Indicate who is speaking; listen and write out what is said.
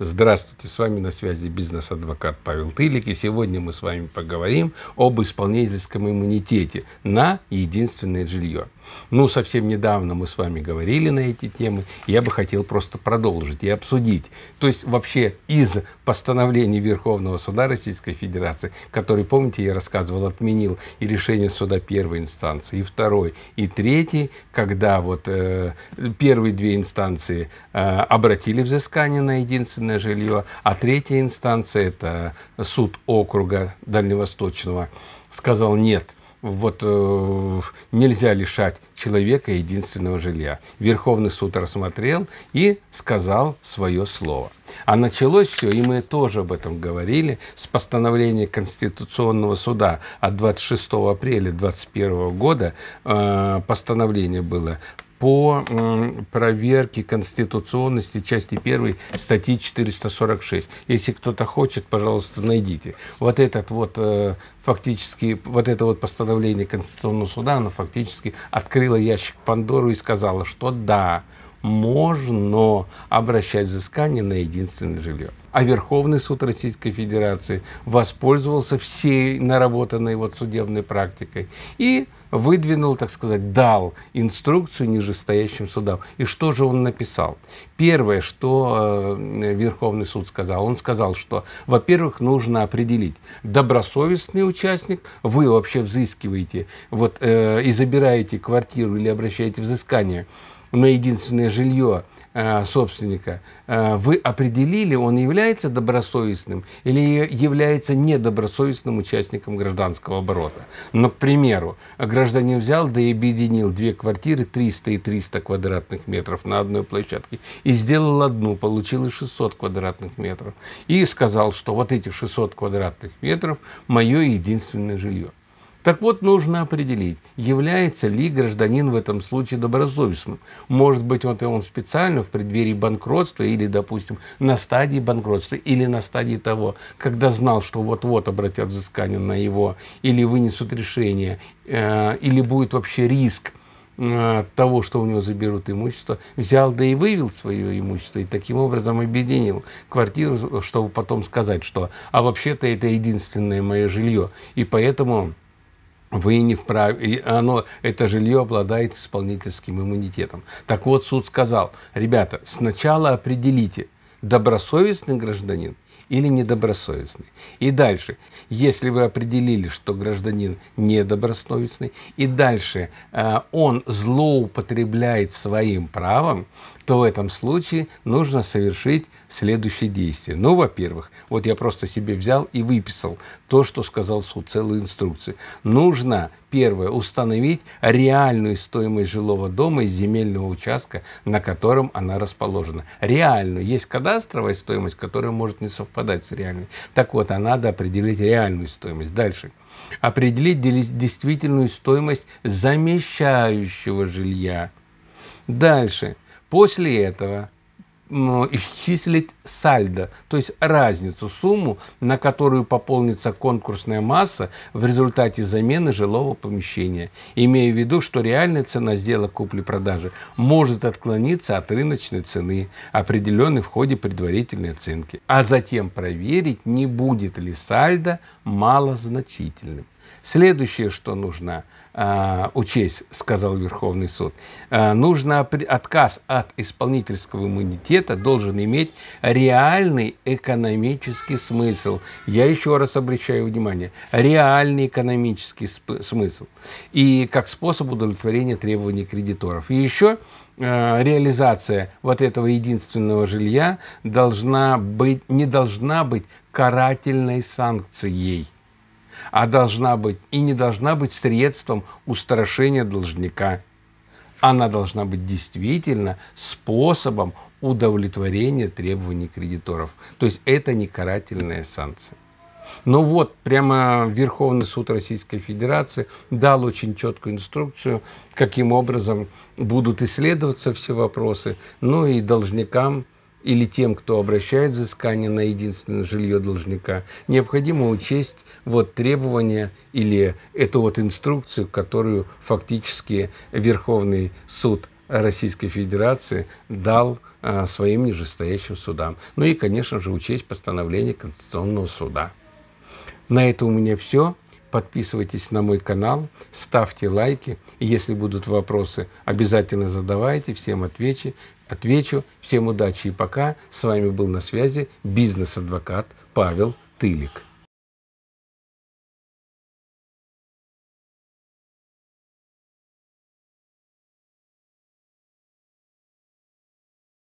Speaker 1: Здравствуйте, с вами на связи бизнес-адвокат Павел Тылик. И сегодня мы с вами поговорим об исполнительском иммунитете на единственное жилье. Ну, совсем недавно мы с вами говорили на эти темы. Я бы хотел просто продолжить и обсудить. То есть вообще из постановления Верховного суда Российской Федерации, который, помните, я рассказывал, отменил и решение суда первой инстанции, и второй, и третий, когда вот э, первые две инстанции э, обратили взыскание на единственное свободное жилье, а третья инстанция, это суд округа Дальневосточного, сказал нет, вот э, нельзя лишать человека единственного жилья. Верховный суд рассмотрел и сказал свое слово. А началось все, и мы тоже об этом говорили, с постановления Конституционного суда от 26 апреля 2021 года. Э, постановление было по проверке конституционности части 1 статьи 446. Если кто-то хочет, пожалуйста, найдите. Вот этот вот э, фактически, вот это вот постановление Конституционного суда, оно фактически открыло ящик Пандору и сказала, что да, можно обращать взыскание на единственное жилье а Верховный суд Российской Федерации воспользовался всей наработанной вот судебной практикой и выдвинул, так сказать, дал инструкцию нижестоящим судам. И что же он написал? Первое, что э, Верховный суд сказал, он сказал, что, во-первых, нужно определить, добросовестный участник, вы вообще взыскиваете вот, э, и забираете квартиру или обращаете взыскание – на единственное жилье э, собственника, э, вы определили, он является добросовестным или является недобросовестным участником гражданского оборота. Но, ну, к примеру, гражданин взял да и объединил две квартиры 300 и 300 квадратных метров на одной площадке и сделал одну, получилось 600 квадратных метров. И сказал, что вот эти 600 квадратных метров – мое единственное жилье. Так вот, нужно определить, является ли гражданин в этом случае добросовестным. Может быть, вот он специально в преддверии банкротства или, допустим, на стадии банкротства или на стадии того, когда знал, что вот-вот обратят взыскание на его или вынесут решение, э, или будет вообще риск э, того, что у него заберут имущество, взял да и вывел свое имущество и таким образом объединил квартиру, чтобы потом сказать, что а вообще-то это единственное мое жилье. И поэтому вы не вправе, оно, это жилье обладает исполнительским иммунитетом. Так вот, суд сказал, ребята, сначала определите, добросовестный гражданин или недобросовестный. И дальше, если вы определили, что гражданин недобросовестный, и дальше э, он злоупотребляет своим правом, то в этом случае нужно совершить следующие действия. Ну, во-первых, вот я просто себе взял и выписал то, что сказал суд, целую инструкцию. Нужно, первое, установить реальную стоимость жилого дома и земельного участка, на котором она расположена. Реальную. Есть кадастровая стоимость, которая может не совпадать с реальной. Так вот, а надо определить реальную стоимость. Дальше определить действительную стоимость замещающего жилья. Дальше – После этого ну, исчислить сальдо, то есть разницу, сумму, на которую пополнится конкурсная масса в результате замены жилого помещения, имея в виду, что реальная цена сделок купли-продажи может отклониться от рыночной цены, определенной в ходе предварительной оценки, а затем проверить, не будет ли сальдо малозначительным. Следующее, что нужно э, учесть, сказал Верховный суд, э, нужно отказ от исполнительского иммунитета должен иметь реальный экономический смысл. Я еще раз обращаю внимание, реальный экономический смысл и как способ удовлетворения требований кредиторов. И еще а, реализация вот этого единственного жилья должна быть, не должна быть карательной санкцией – а должна быть и не должна быть средством устрашения должника. Она должна быть действительно способом удовлетворения требований кредиторов. То есть это не карательная санкция. Но вот прямо Верховный суд Российской Федерации дал очень четкую инструкцию, каким образом будут исследоваться все вопросы, ну и должникам или тем, кто обращает взыскание на единственное жилье должника, необходимо учесть вот требования или эту вот инструкцию, которую фактически Верховный суд Российской Федерации дал а, своим нижестоящим судам. Ну и, конечно же, учесть постановление Конституционного суда. На это у меня все. Подписывайтесь на мой канал, ставьте лайки. И если будут вопросы, обязательно задавайте, всем отвечу. отвечу. Всем удачи и пока. С вами был на связи бизнес-адвокат Павел Тылик.